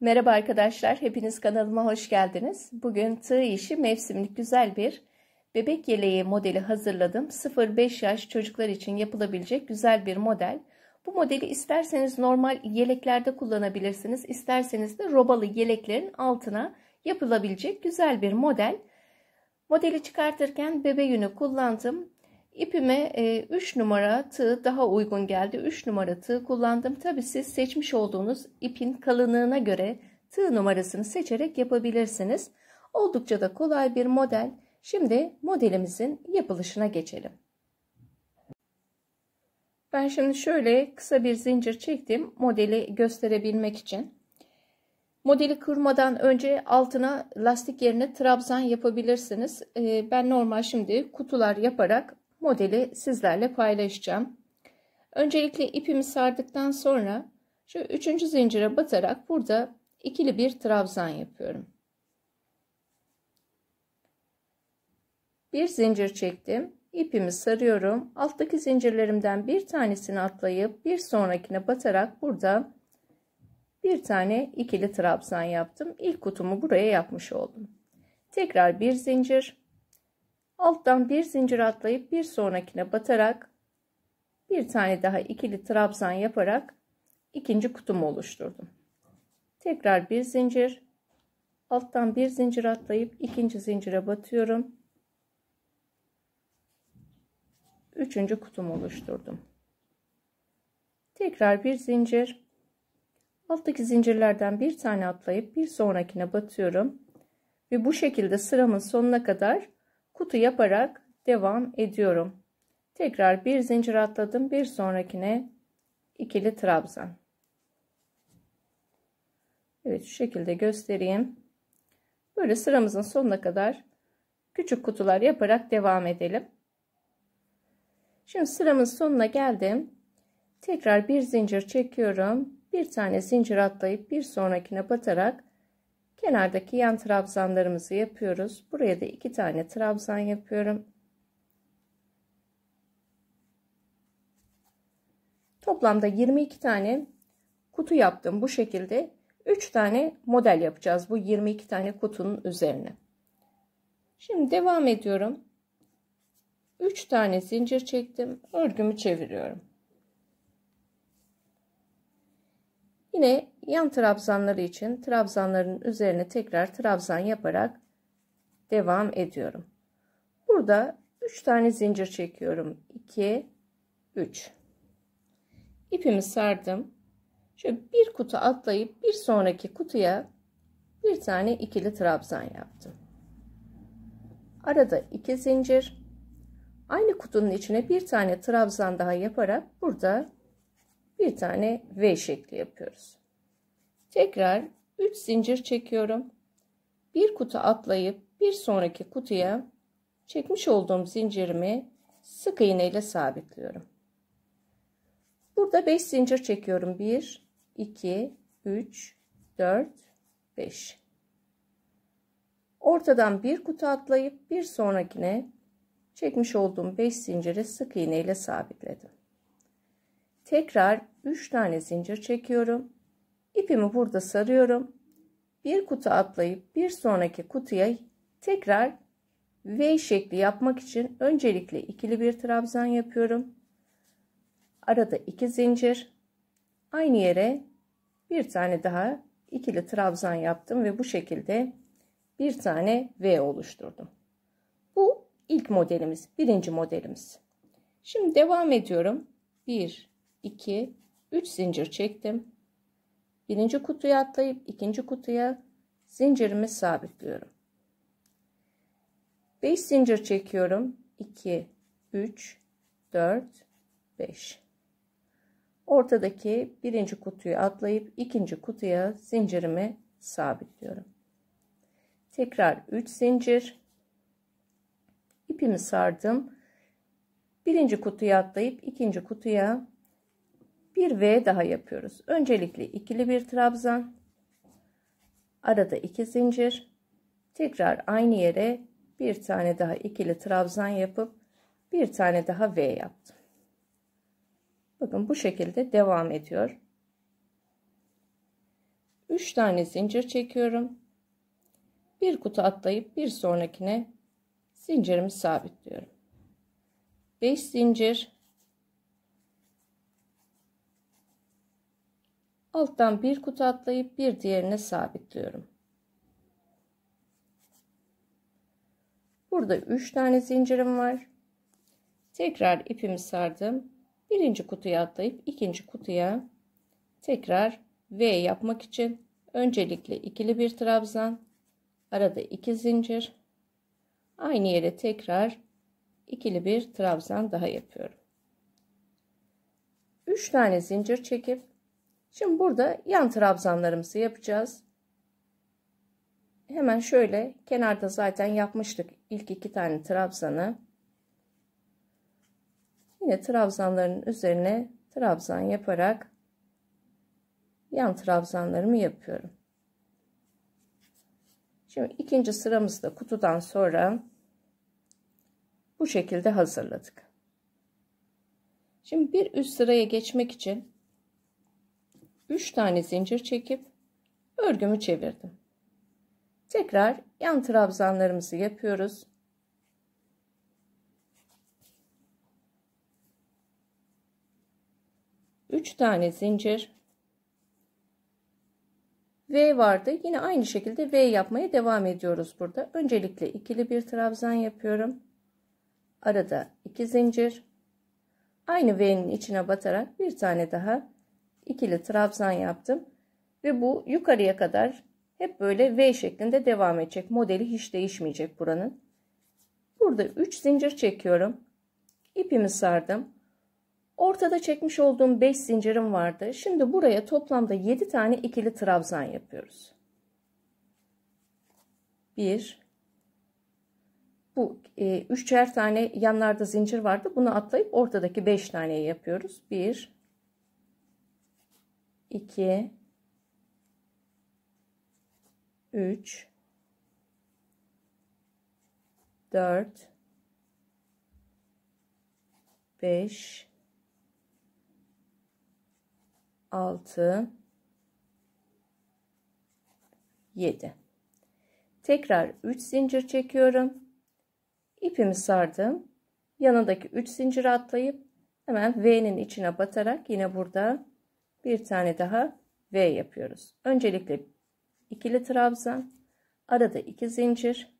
Merhaba arkadaşlar, hepiniz kanalıma hoş geldiniz. Bugün tığ işi mevsimlik güzel bir bebek yeleği modeli hazırladım. 0-5 yaş çocuklar için yapılabilecek güzel bir model. Bu modeli isterseniz normal yeleklerde kullanabilirsiniz, isterseniz de robalı yeleklerin altına yapılabilecek güzel bir model. Modeli çıkartırken bebe yünü kullandım. İpime 3 e, numara tığ daha uygun geldi. 3 numara tığ kullandım. Tabi siz seçmiş olduğunuz ipin kalınlığına göre tığ numarasını seçerek yapabilirsiniz. Oldukça da kolay bir model. Şimdi modelimizin yapılışına geçelim. Ben şimdi şöyle kısa bir zincir çektim modeli gösterebilmek için. Modeli kurmadan önce altına lastik yerine trabzan yapabilirsiniz. E, ben normal şimdi kutular yaparak modeli sizlerle paylaşacağım. Öncelikle ipimi sardıktan sonra şu üçüncü zincire batarak burada ikili bir trabzan yapıyorum. Bir zincir çektim. ipimi sarıyorum. Alttaki zincirlerimden bir tanesini atlayıp bir sonrakine batarak burada bir tane ikili trabzan yaptım. İlk kutumu buraya yapmış oldum. Tekrar bir zincir Alttan bir zincir atlayıp bir sonrakine batarak bir tane daha ikili trabzan yaparak ikinci kutumu oluşturdum. Tekrar bir zincir, alttan bir zincir atlayıp ikinci zincire batıyorum. Üçüncü kutumu oluşturdum. Tekrar bir zincir, alttaki zincirlerden bir tane atlayıp bir sonrakine batıyorum ve bu şekilde sıramın sonuna kadar kutu yaparak devam ediyorum. Tekrar bir zincir atladım. Bir sonrakine ikili trabzan. Evet şu şekilde göstereyim. Böyle sıramızın sonuna kadar küçük kutular yaparak devam edelim. Şimdi sıramın sonuna geldim. Tekrar bir zincir çekiyorum. Bir tane zincir atlayıp bir sonrakine batarak Kenardaki yan trabzanlarımızı yapıyoruz. Buraya da iki tane trabzan yapıyorum. Toplamda 22 tane kutu yaptım bu şekilde. 3 tane model yapacağız bu 22 tane kutunun üzerine. Şimdi devam ediyorum. 3 tane zincir çektim. Örgümü çeviriyorum. Yine yan trabzanları için trabzanların üzerine tekrar trabzan yaparak devam ediyorum. Burada 3 tane zincir çekiyorum. 2 3 İpimi sardım. Şöyle bir kutu atlayıp bir sonraki kutuya bir tane ikili trabzan yaptım. Arada iki zincir. Aynı kutunun içine bir tane trabzan daha yaparak burada bir tane V şekli yapıyoruz. Tekrar 3 zincir çekiyorum. Bir kutu atlayıp bir sonraki kutuya çekmiş olduğum zincirimi sık iğne ile sabitliyorum. Burada 5 zincir çekiyorum. 1, 2, 3, 4, 5. Ortadan bir kutu atlayıp bir sonrakine çekmiş olduğum 5 zinciri sık iğne ile sabitledim. Tekrar 3 tane zincir çekiyorum. ipimi burada sarıyorum. Bir kutu atlayıp bir sonraki kutuya tekrar V şekli yapmak için öncelikle ikili bir trabzan yapıyorum. Arada 2 zincir. Aynı yere bir tane daha ikili trabzan yaptım ve bu şekilde bir tane V oluşturdum. Bu ilk modelimiz, birinci modelimiz. Şimdi devam ediyorum. 1, 2 3 zincir çektim. Birinci kutuya atlayıp ikinci kutuya zincirimi sabitliyorum. 5 zincir çekiyorum. 2 3 4 5 Ortadaki birinci kutuyu atlayıp ikinci kutuya zincirimi sabitliyorum. Tekrar 3 zincir. ipimi sardım. Birinci kutuya atlayıp ikinci kutuya bir V daha yapıyoruz. Öncelikle ikili bir trabzan. Arada iki zincir. Tekrar aynı yere bir tane daha ikili trabzan yapıp bir tane daha V yaptım. Bakın bu şekilde devam ediyor. 3 tane zincir çekiyorum. Bir kutu atlayıp bir sonrakine zincirimi sabitliyorum. 5 zincir Alttan bir kutu atlayıp bir diğerine sabitliyorum. Burada 3 tane zincirim var. Tekrar ipimi sardım. Birinci kutuya atlayıp ikinci kutuya tekrar V yapmak için öncelikle ikili bir trabzan, arada iki zincir, aynı yere tekrar ikili bir trabzan daha yapıyorum. 3 tane zincir çekip Şimdi burada yan trabzanlarımızı yapacağız. Hemen şöyle kenarda zaten yapmıştık ilk iki tane trabzanı. Yine trabzanların üzerine trabzan yaparak yan trabzanlarımı yapıyorum. Şimdi ikinci da kutudan sonra bu şekilde hazırladık. Şimdi bir üst sıraya geçmek için 3 tane zincir çekip örgümü çevirdim. Tekrar yan trabzanlarımızı yapıyoruz. Üç tane zincir V vardı. Yine aynı şekilde V yapmaya devam ediyoruz burada. Öncelikle ikili bir trabzan yapıyorum. Arada iki zincir. Aynı V'nin içine batarak bir tane daha ikili trabzan yaptım. Ve bu yukarıya kadar hep böyle V şeklinde devam edecek. Modeli hiç değişmeyecek buranın. Burada 3 zincir çekiyorum. ipimi sardım. Ortada çekmiş olduğum 5 zincirim vardı. Şimdi buraya toplamda 7 tane ikili trabzan yapıyoruz. 1 Bu e, üçer tane yanlarda zincir vardı. Bunu atlayıp ortadaki 5 taneyi yapıyoruz. 1 2 3 4 5 6 7 tekrar 3 zincir çekiyorum ipimi sardım yanındaki 3 zincir atlayıp hemen V'nin içine batarak yine burada bir tane daha V yapıyoruz. Öncelikle ikili trabzan, arada iki zincir,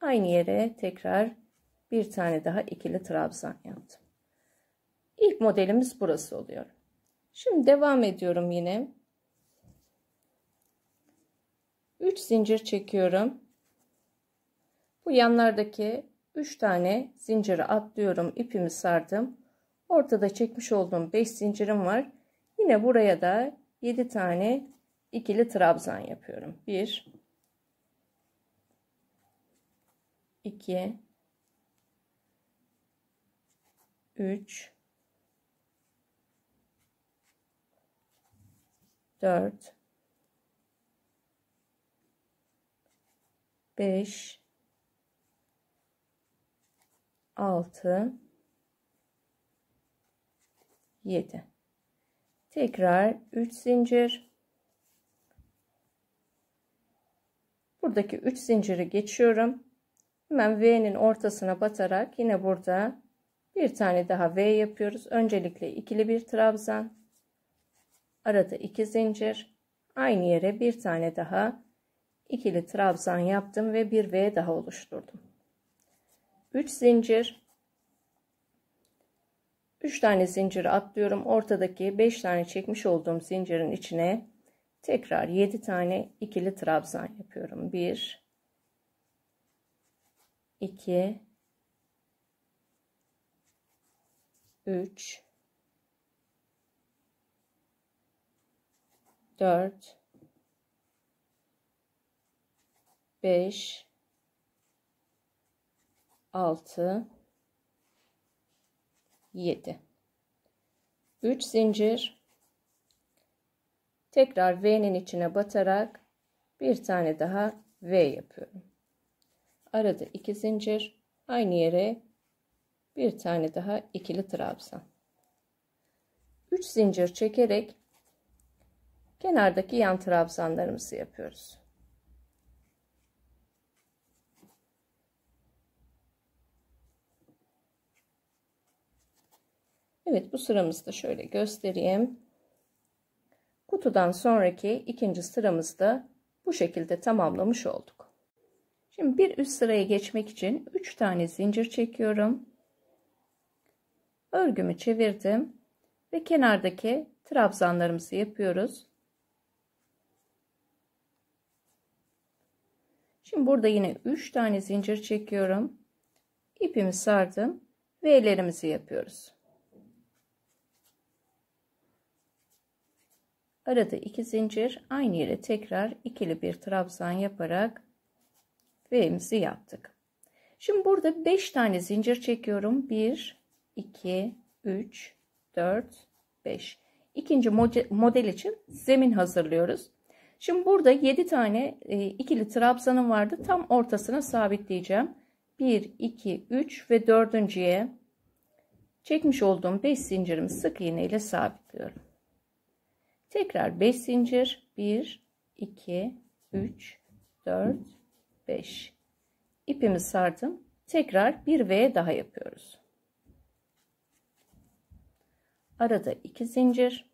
aynı yere tekrar bir tane daha ikili trabzan yaptım. İlk modelimiz burası oluyor. Şimdi devam ediyorum yine. 3 zincir çekiyorum. Bu yanlardaki 3 tane zinciri atlıyorum. ipimi sardım. Ortada çekmiş olduğum 5 zincirim var. Yine buraya da 7 tane ikili trabzan yapıyorum. 1 2 3 4 5 6 7 Tekrar 3 zincir. Buradaki 3 zinciri geçiyorum. Hemen V'nin ortasına batarak yine burada bir tane daha V yapıyoruz. Öncelikle ikili bir trabzan. Arada 2 zincir. Aynı yere bir tane daha ikili trabzan yaptım ve bir V daha oluşturdum. 3 zincir 3 tane zinciri atlıyorum. Ortadaki 5 tane çekmiş olduğum zincirin içine tekrar 7 tane ikili trabzan yapıyorum. 1 2 3 4 5 6 7 3 zincir tekrar V'nin içine batarak bir tane daha V yapıyorum arada 2 zincir aynı yere bir tane daha ikili trabzan 3 zincir çekerek kenardaki yan trabzanlarımızı yapıyoruz Evet bu sıramızda şöyle göstereyim. Kutudan sonraki ikinci sıramızda bu şekilde tamamlamış olduk. Şimdi bir üst sıraya geçmek için 3 tane zincir çekiyorum. Örgümü çevirdim ve kenardaki trabzanlarımızı yapıyoruz. Şimdi burada yine 3 tane zincir çekiyorum. İpimi sardım ve ellerimizi yapıyoruz. Arada iki zincir aynı yere tekrar ikili bir trabzan yaparak V'mizi yaptık. Şimdi burada 5 tane zincir çekiyorum. 1, 2, 3, 4, 5. İkinci model için zemin hazırlıyoruz. Şimdi burada 7 tane e, ikili trabzanım vardı. Tam ortasına sabitleyeceğim. 1, 2, 3 ve dördüncüye çekmiş olduğum 5 zincirimi sık iğne ile sabitliyorum. Tekrar 5 zincir. 1, 2, 3, 4, 5. İpimi sardım. Tekrar bir V daha yapıyoruz. Arada 2 zincir.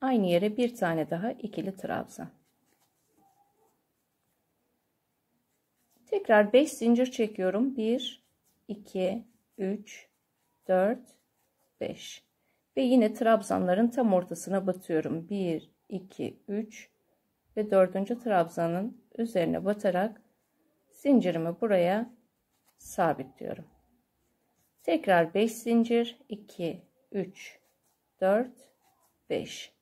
Aynı yere bir tane daha ikili trabzan. Tekrar 5 zincir çekiyorum. 1, 2, 3, 4, 5. Ve yine trabzanların tam ortasına batıyorum. 1, 2, 3 ve 4. trabzanın üzerine batarak zincirimi buraya sabitliyorum. Tekrar 5 zincir. 2, 3, 4, 5.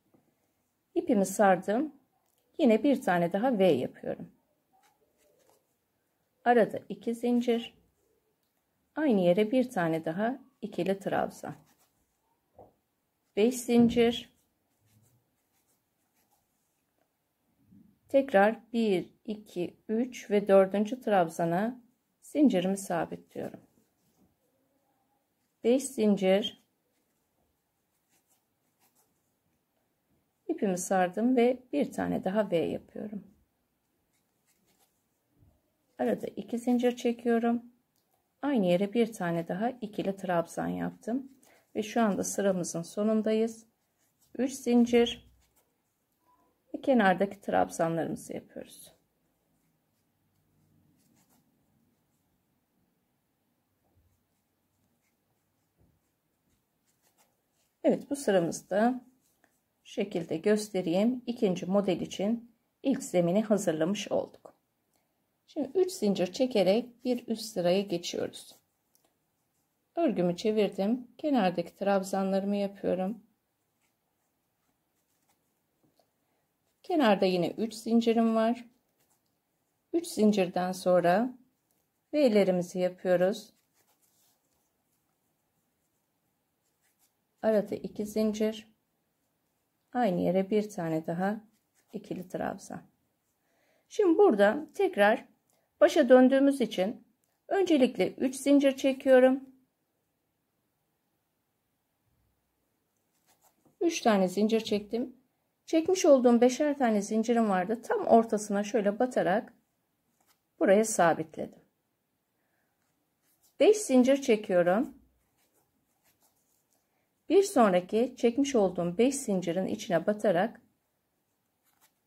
İpimi sardım. Yine bir tane daha V yapıyorum. Arada 2 zincir. Aynı yere bir tane daha ikili trabzan. 5 zincir tekrar 1 2 3 ve 4. trabzana zincirimi sabitliyorum 5 zincir ipimi sardım ve bir tane daha V yapıyorum arada 2 zincir çekiyorum aynı yere bir tane daha ikili trabzan yaptım ve şu anda sıramızın sonundayız 3 zincir ve kenardaki trabzanlarımızı yapıyoruz Evet bu sıramızda şekilde göstereyim ikinci model için ilk zemini hazırlamış olduk Şimdi 3 zincir çekerek bir üst sıraya geçiyoruz. Örgümü çevirdim. Kenardaki trabzanlarımı yapıyorum. Kenarda yine 3 zincirim var. 3 zincirden sonra V'lerimizi yapıyoruz. Arada 2 zincir. Aynı yere bir tane daha ikili trabzan. Şimdi burada tekrar başa döndüğümüz için öncelikle 3 zincir çekiyorum. 3 tane zincir çektim. Çekmiş olduğum 5'er tane zincirim vardı. Tam ortasına şöyle batarak buraya sabitledim. 5 zincir çekiyorum. Bir sonraki çekmiş olduğum 5 zincirin içine batarak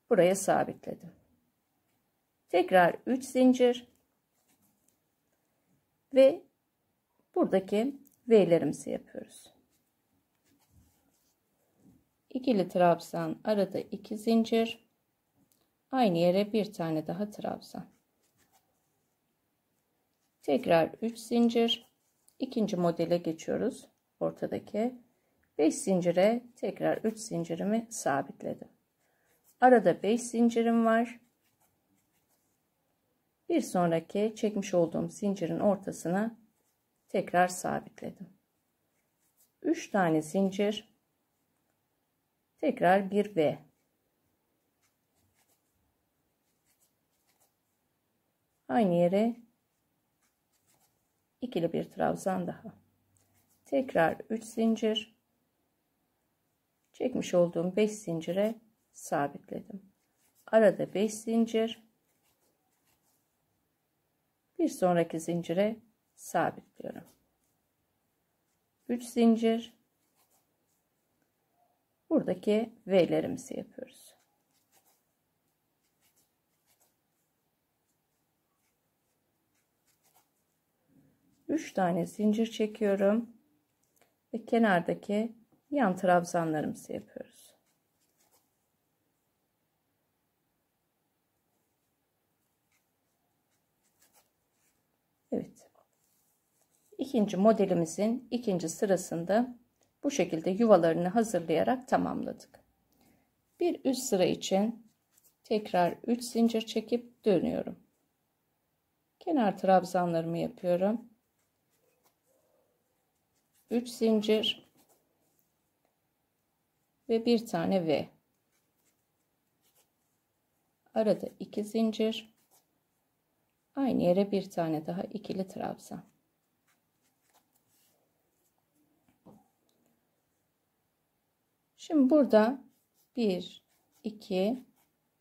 buraya sabitledim. Tekrar 3 zincir ve buradaki V'lerimizi yapıyoruz ikili trabzan arada iki zincir aynı yere bir tane daha trabzan tekrar 3 zincir ikinci modele geçiyoruz ortadaki 5 zincire tekrar 3 zincirimi sabitledim arada 5 zincirim var bir sonraki çekmiş olduğum zincirin ortasına tekrar sabitledim 3 tane zincir Tekrar bir V. Aynı yere ikili bir trabzan daha. Tekrar 3 zincir. Çekmiş olduğum 5 zincire sabitledim. Arada 5 zincir. Bir sonraki zincire sabitliyorum. 3 zincir buradaki V'lerimizi yapıyoruz. Üç tane zincir çekiyorum. Ve kenardaki yan trabzanlarımızı yapıyoruz. Evet. İkinci modelimizin ikinci sırasında bu şekilde yuvalarını hazırlayarak tamamladık. Bir üst sıra için tekrar 3 zincir çekip dönüyorum. Kenar trabzanlarımı yapıyorum. 3 zincir ve bir tane V. Arada 2 zincir. Aynı yere bir tane daha ikili trabzan. Şimdi burada 1 2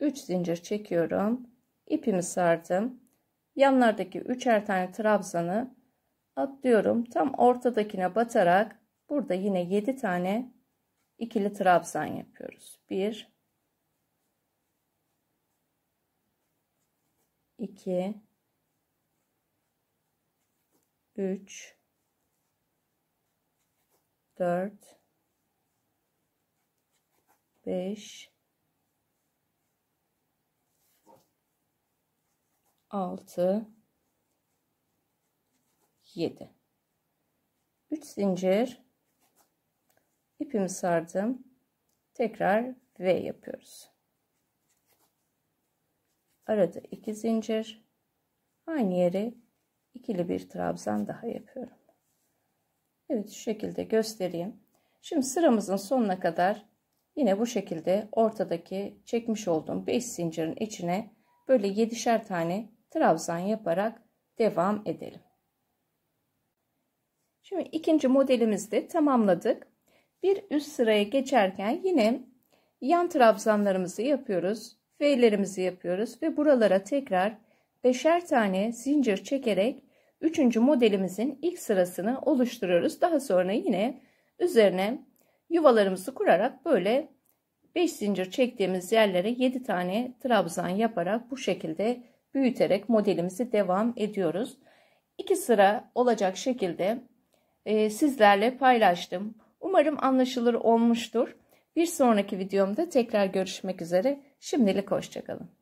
3 zincir çekiyorum. İpimi sardım. Yanlardaki üçer tane trabzanı atlıyorum. Tam ortadakine batarak burada yine 7 tane ikili trabzan yapıyoruz. 1 2 3 4 5 6 7 3 zincir ipimi sardım tekrar V yapıyoruz arada 2 zincir aynı yere ikili bir trabzan daha yapıyorum Evet şu şekilde göstereyim şimdi sıramızın sonuna kadar Yine bu şekilde ortadaki çekmiş olduğum 5 zincirin içine böyle 7'şer tane trabzan yaparak devam edelim. Şimdi ikinci modelimizi de tamamladık. Bir üst sıraya geçerken yine yan trabzanlarımızı yapıyoruz. V'lerimizi yapıyoruz ve buralara tekrar 5'er tane zincir çekerek 3. modelimizin ilk sırasını oluşturuyoruz. Daha sonra yine üzerine yuvalarımızı kurarak böyle 5 zincir çektiğimiz yerlere 7 tane trabzan yaparak bu şekilde büyüterek modelimizi devam ediyoruz. 2 sıra olacak şekilde e, sizlerle paylaştım. Umarım anlaşılır olmuştur. Bir sonraki videomda tekrar görüşmek üzere. Şimdilik hoşçakalın.